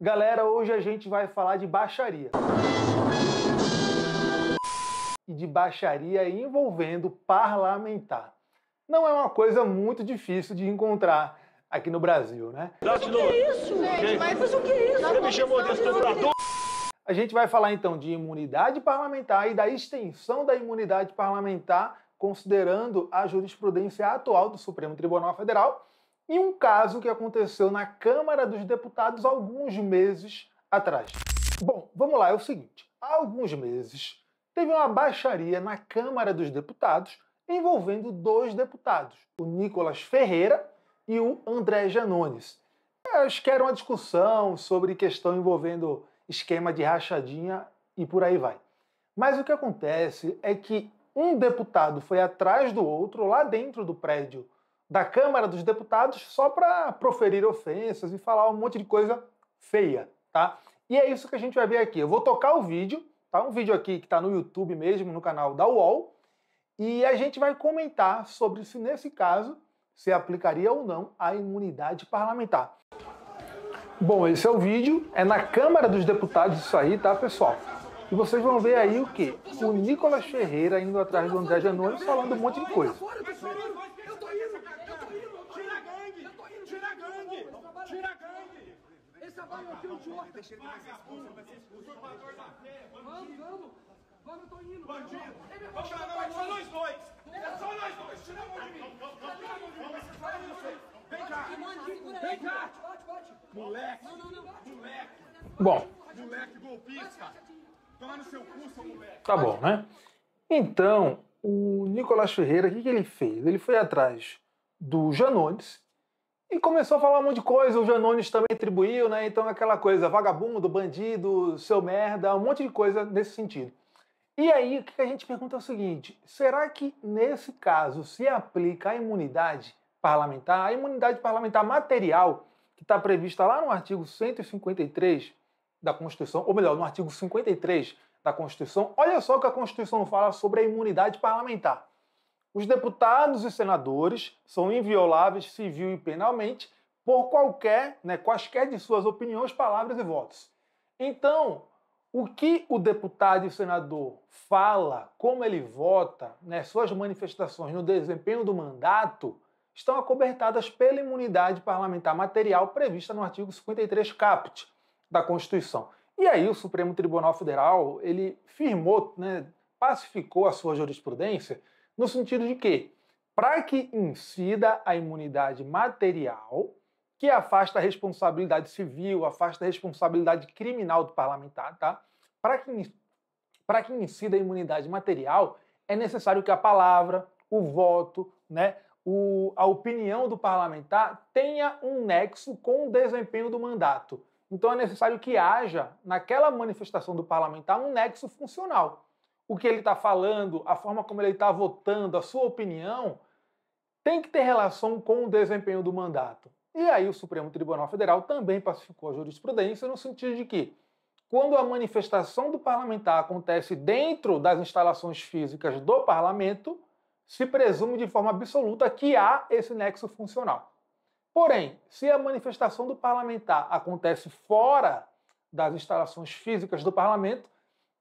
Galera, hoje a gente vai falar de baixaria. E de baixaria envolvendo parlamentar. Não é uma coisa muito difícil de encontrar aqui no Brasil, né? Mas o que é isso? Gente, mas o que é isso? Você me chamou de estuprador? É a gente vai falar então de imunidade parlamentar e da extensão da imunidade parlamentar, considerando a jurisprudência atual do Supremo Tribunal Federal e um caso que aconteceu na Câmara dos Deputados alguns meses atrás. Bom, vamos lá, é o seguinte: há alguns meses teve uma baixaria na Câmara dos Deputados envolvendo dois deputados, o Nicolas Ferreira e o André Janones. Acho que era uma discussão sobre questão envolvendo esquema de rachadinha e por aí vai. Mas o que acontece é que um deputado foi atrás do outro lá dentro do prédio da Câmara dos Deputados só para proferir ofensas e falar um monte de coisa feia, tá? E é isso que a gente vai ver aqui. Eu vou tocar o vídeo, tá? Um vídeo aqui que está no YouTube mesmo, no canal da UOL, e a gente vai comentar sobre se nesse caso se aplicaria ou não a imunidade parlamentar. Bom, esse é o vídeo, é na Câmara dos Deputados isso aí, tá, pessoal? E vocês vão ver aí o que? O Nicolas Ferreira indo atrás do André Janones falando um monte de coisa. Olha que idiota! Deixa ele vai ser expulso, vai ser expulso. Usurpador da fé, Vamos, vamos! Vamos, eu tô indo! Bandido! Vamos, vamos, vamos. só nós dois! É só nós dois! Tira a mão de mim! Vamos, vamos, vamos! Vem cá! Vem cá! Moleque! Moleque! Bom. Moleque golpista! Toma no seu cu, moleque! Tá bom, né? Então, o Nicolás Ferreira, o que, que ele fez? Ele foi atrás do Janones, e começou a falar um monte de coisa, o Janones também atribuiu, né? Então aquela coisa, vagabundo, bandido, seu merda, um monte de coisa nesse sentido. E aí, o que a gente pergunta é o seguinte: será que nesse caso se aplica a imunidade parlamentar, a imunidade parlamentar material, que está prevista lá no artigo 153 da Constituição, ou melhor, no artigo 53 da Constituição? Olha só o que a Constituição fala sobre a imunidade parlamentar. Os deputados e senadores são invioláveis civil e penalmente por qualquer, né, quaisquer de suas opiniões, palavras e votos. Então, o que o deputado e o senador fala, como ele vota, né, suas manifestações no desempenho do mandato, estão acobertadas pela imunidade parlamentar material prevista no artigo 53 caput da Constituição. E aí o Supremo Tribunal Federal ele firmou, né, pacificou a sua jurisprudência no sentido de que, para que incida a imunidade material, que afasta a responsabilidade civil, afasta a responsabilidade criminal do parlamentar, tá? Para que, que incida a imunidade material, é necessário que a palavra, o voto, né, o, a opinião do parlamentar tenha um nexo com o desempenho do mandato. Então é necessário que haja, naquela manifestação do parlamentar, um nexo funcional o que ele está falando, a forma como ele está votando, a sua opinião, tem que ter relação com o desempenho do mandato. E aí o Supremo Tribunal Federal também pacificou a jurisprudência no sentido de que, quando a manifestação do parlamentar acontece dentro das instalações físicas do parlamento, se presume de forma absoluta que há esse nexo funcional. Porém, se a manifestação do parlamentar acontece fora das instalações físicas do parlamento,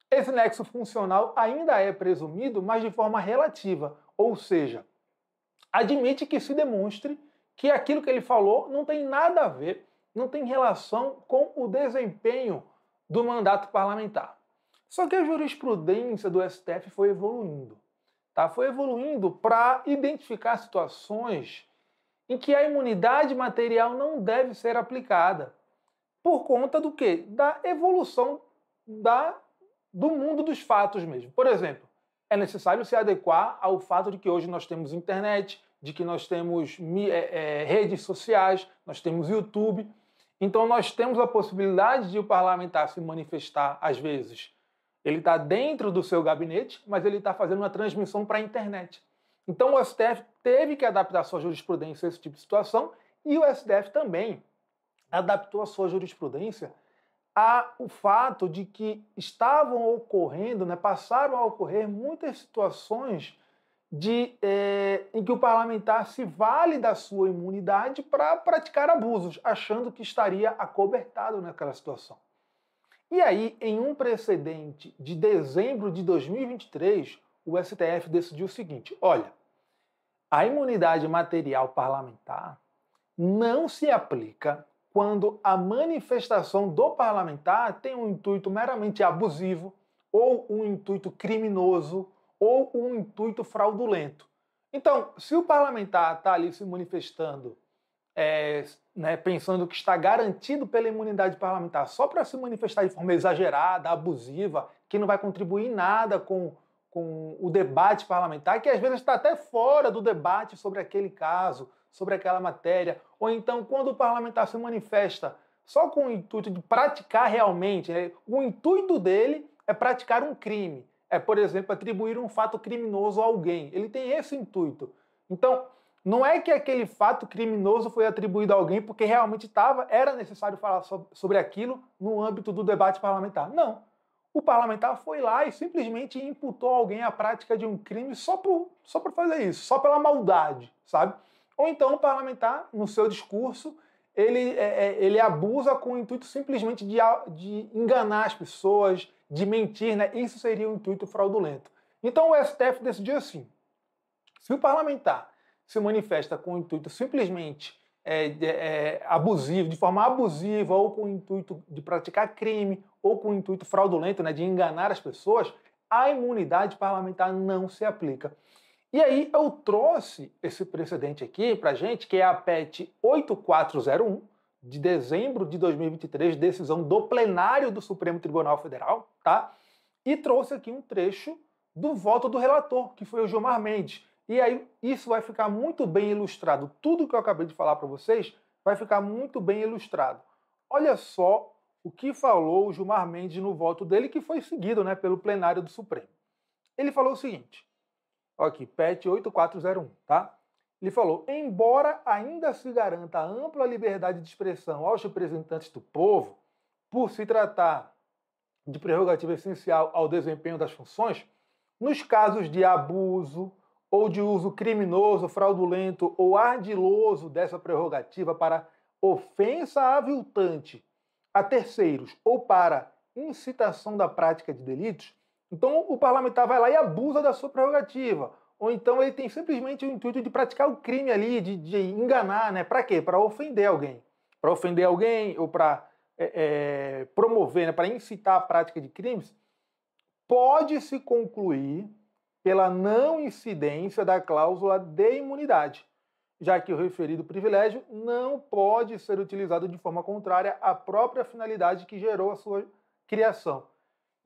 esse nexo funcional ainda é presumido, mas de forma relativa, ou seja, admite que se demonstre que aquilo que ele falou não tem nada a ver, não tem relação com o desempenho do mandato parlamentar. Só que a jurisprudência do STF foi evoluindo. Tá? Foi evoluindo para identificar situações em que a imunidade material não deve ser aplicada. Por conta do quê? Da evolução da do mundo dos fatos mesmo. Por exemplo, é necessário se adequar ao fato de que hoje nós temos internet, de que nós temos é, é, redes sociais, nós temos YouTube. Então, nós temos a possibilidade de o parlamentar se manifestar, às vezes. Ele está dentro do seu gabinete, mas ele está fazendo uma transmissão para a internet. Então, o STF teve que adaptar sua jurisprudência a esse tipo de situação e o STF também adaptou a sua jurisprudência há o fato de que estavam ocorrendo, né, passaram a ocorrer muitas situações de, é, em que o parlamentar se vale da sua imunidade para praticar abusos, achando que estaria acobertado naquela situação. E aí, em um precedente de dezembro de 2023, o STF decidiu o seguinte: olha, a imunidade material parlamentar não se aplica quando a manifestação do parlamentar tem um intuito meramente abusivo, ou um intuito criminoso, ou um intuito fraudulento. Então, se o parlamentar está ali se manifestando, é, né, pensando que está garantido pela imunidade parlamentar só para se manifestar de forma exagerada, abusiva, que não vai contribuir em nada com, com o debate parlamentar, que às vezes está até fora do debate sobre aquele caso, sobre aquela matéria, ou então quando o parlamentar se manifesta só com o intuito de praticar realmente, né? o intuito dele é praticar um crime, é, por exemplo, atribuir um fato criminoso a alguém. Ele tem esse intuito. Então, não é que aquele fato criminoso foi atribuído a alguém porque realmente estava, era necessário falar sobre aquilo no âmbito do debate parlamentar. Não. O parlamentar foi lá e simplesmente imputou alguém à prática de um crime só por, só por fazer isso, só pela maldade, sabe? Ou então o parlamentar, no seu discurso, ele, é, é ele abusa com o intuito simplesmente de, de enganar as pessoas, de mentir, né? Isso seria um intuito fraudulento. Então o STF decidiu assim: se o parlamentar se manifesta com o intuito simplesmente é, é, abusivo, de forma abusiva, ou com o intuito de praticar crime, ou com o intuito fraudulento, né, de enganar as pessoas, a imunidade parlamentar não se aplica. E aí eu trouxe esse precedente aqui para gente, que é a PET 8401, de dezembro de 2023, decisão do plenário do Supremo Tribunal Federal, tá? E trouxe aqui um trecho do voto do relator, que foi o Gilmar Mendes. E aí isso vai ficar muito bem ilustrado. Tudo que eu acabei de falar para vocês vai ficar muito bem ilustrado. Olha só o que falou o Gilmar Mendes no voto dele, que foi seguido né, pelo plenário do Supremo. Ele falou o seguinte: aqui, PET 8401, tá? Ele falou: embora ainda se garanta ampla liberdade de expressão aos representantes do povo, por se tratar de prerrogativa essencial ao desempenho das funções, nos casos de abuso ou de uso criminoso, fraudulento ou ardiloso dessa prerrogativa para ofensa aviltante a terceiros ou para incitação da prática de delitos, então o parlamentar vai lá e abusa da sua prerrogativa. Ou então ele tem simplesmente o intuito de praticar o crime ali, de, de enganar, né? Para quê? Para ofender alguém. Para ofender alguém ou para é, é, promover, né? para incitar a prática de crimes. Pode-se concluir pela não incidência da cláusula de imunidade, já que o referido privilégio não pode ser utilizado de forma contrária à própria finalidade que gerou a sua criação.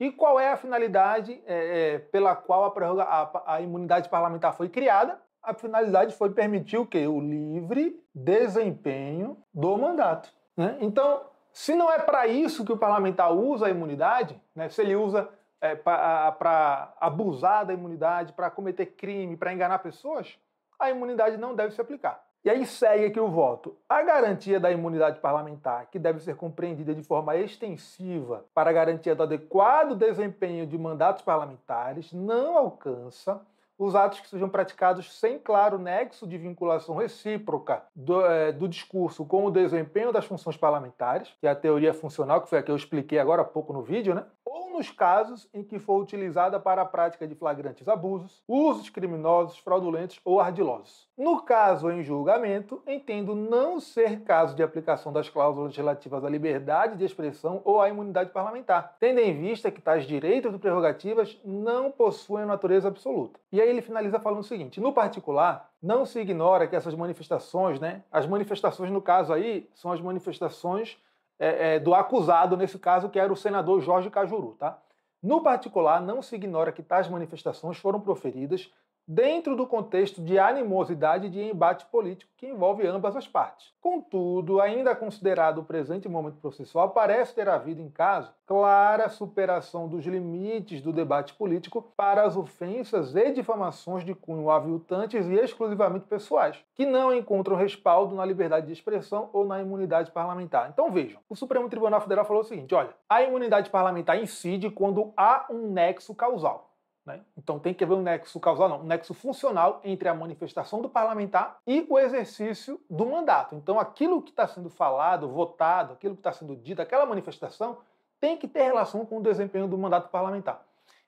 E qual é a finalidade é, é, pela qual a, a, a, imunidade parlamentar foi criada? A finalidade foi permitir o quê? O livre desempenho do mandato. Né? Então, se não é para isso que o parlamentar usa a imunidade, né? se ele usa é, para abusar da imunidade, para cometer crime, para enganar pessoas, a imunidade não deve se aplicar. E aí segue aqui o voto. A garantia da imunidade parlamentar, que deve ser compreendida de forma extensiva para a garantia do adequado desempenho de mandatos parlamentares, não alcança os atos que sejam praticados sem claro nexo de vinculação recíproca do, é, do, discurso com o desempenho das funções parlamentares, que é a teoria funcional, que foi a que eu expliquei agora há pouco no vídeo, né? ou nos casos em que for utilizada para a prática de flagrantes abusos, usos criminosos, fraudulentos ou ardilosos. No caso em julgamento, entendo não ser caso de aplicação das cláusulas relativas à liberdade de expressão ou à imunidade parlamentar, tendo em vista que tais direitos e prerrogativas não possuem natureza absoluta. E aí ele finaliza falando o seguinte: no particular, não se ignora que essas manifestações, né, as manifestações no caso aí, são as manifestações é, é, do acusado, nesse caso, que era o senador Jorge Cajuru. Tá? No particular, não se ignora que tais manifestações foram proferidas dentro do contexto de animosidade e de embate político que envolve ambas as partes. Contudo, ainda considerado o presente momento processual, parece ter havido em caso clara superação dos limites do debate político para as ofensas e difamações de cunho aviltantes e exclusivamente pessoais, que não encontram respaldo na liberdade de expressão ou na imunidade parlamentar. Então vejam, o Supremo Tribunal Federal falou o seguinte, olha, a imunidade parlamentar incide quando há um nexo causal. Né? Então tem que haver um nexo causal, não, um nexo funcional entre a manifestação do parlamentar e o exercício do mandato. Então aquilo que está sendo falado, votado, aquilo que está sendo dito, aquela manifestação tem que ter relação com o desempenho do mandato parlamentar.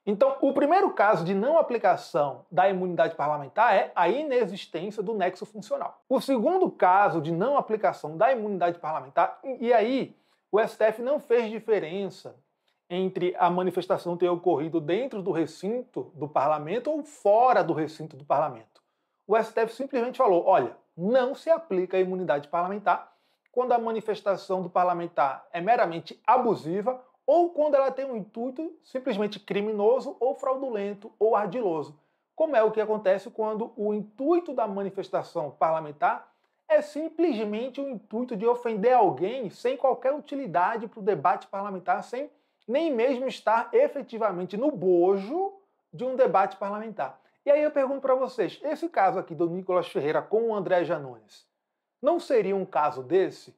Então, o primeiro caso de não aplicação da imunidade parlamentar é a inexistência do nexo funcional. O segundo caso de não aplicação da imunidade parlamentar, e aí o STF não fez diferença entre a manifestação ter ocorrido dentro do recinto do parlamento ou fora do recinto do parlamento. O STF simplesmente falou: olha, não se aplica a imunidade parlamentar quando a manifestação do parlamentar é meramente abusiva ou quando ela tem um intuito simplesmente criminoso ou fraudulento ou ardiloso, como é o que acontece quando o intuito da manifestação parlamentar é simplesmente o intuito de ofender alguém sem qualquer utilidade para o debate parlamentar, sem nem mesmo estar efetivamente no bojo de um debate parlamentar. E aí eu pergunto para vocês, esse caso aqui do Nicolas Ferreira com o André Janones, não seria um caso desse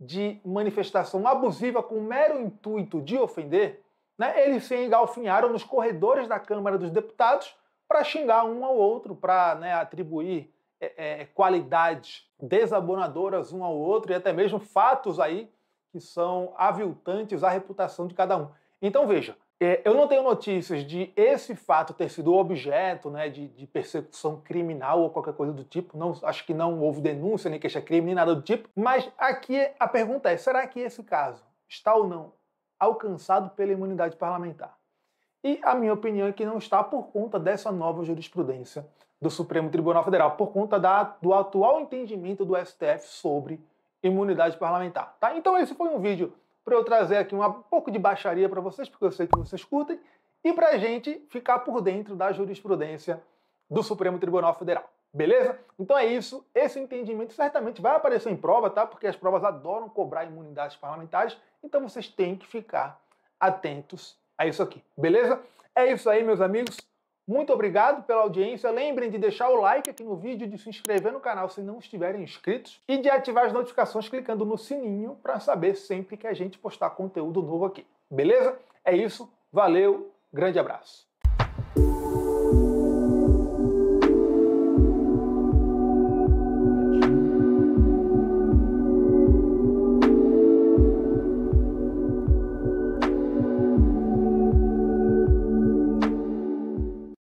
de manifestação abusiva com mero intuito de ofender? Né? Eles se engalfinharam nos corredores da Câmara dos Deputados para xingar um ao outro, para né, atribuir é, é, qualidades desabonadoras um ao outro e até mesmo fatos aí que são aviltantes à reputação de cada um. Então, veja, é, eu não tenho notícias de esse fato ter sido objeto né, de, de, persecução criminal ou qualquer coisa do tipo. Não, acho que não houve denúncia, nem queixa-crime, nem nada do tipo. Mas aqui a pergunta é: será que esse caso está ou não alcançado pela imunidade parlamentar? E a minha opinião é que não está por conta dessa nova jurisprudência do Supremo Tribunal Federal, por conta da, do atual entendimento do STF sobre imunidade parlamentar. Tá? Então esse foi um vídeo para eu trazer aqui um pouco de baixaria para vocês, porque eu sei que vocês curtem, e para a gente ficar por dentro da jurisprudência do Supremo Tribunal Federal. Beleza? Então é isso. Esse entendimento certamente vai aparecer em prova, tá? Porque as provas adoram cobrar imunidades parlamentares, então vocês têm que ficar atentos a isso aqui. Beleza? É isso aí, meus amigos. Muito obrigado pela audiência. Lembrem de deixar o like aqui no vídeo, de se inscrever no canal se não estiverem inscritos e de ativar as notificações clicando no sininho para saber sempre que a gente postar conteúdo novo aqui. Beleza? É isso. Valeu. Grande abraço.